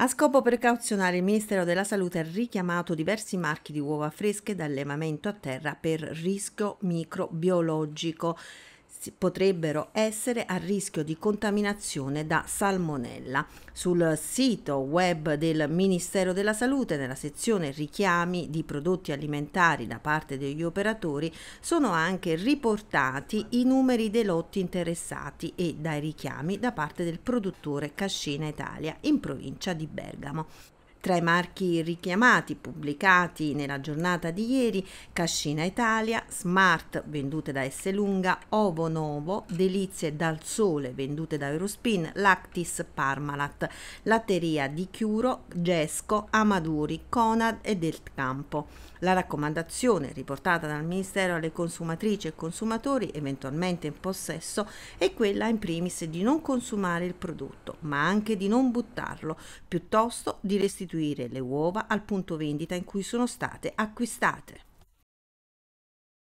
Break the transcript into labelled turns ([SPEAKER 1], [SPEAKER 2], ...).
[SPEAKER 1] A scopo precauzionale il Ministero della Salute ha richiamato diversi marchi di uova fresche da allevamento a terra per rischio microbiologico potrebbero essere a rischio di contaminazione da salmonella. Sul sito web del Ministero della Salute, nella sezione richiami di prodotti alimentari da parte degli operatori, sono anche riportati i numeri dei lotti interessati e dai richiami da parte del produttore Cascina Italia in provincia di Bergamo. Tra i marchi richiamati pubblicati nella giornata di ieri, Cascina Italia, Smart vendute da Lunga, Ovo Novo, Delizie dal Sole vendute da Eurospin, Lactis Parmalat, Latteria di Chiuro, Gesco, Amaduri, Conad e Del Campo. La raccomandazione riportata dal Ministero alle consumatrici e consumatori eventualmente in possesso è quella in primis di non consumare il prodotto, ma anche di non buttarlo, piuttosto di restituirlo restituire le uova al punto vendita in cui sono state acquistate.